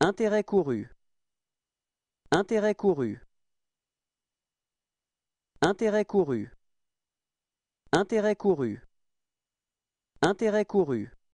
Intérêt couru. Intérêt couru. Intérêt couru. Intérêt couru. Intérêt couru.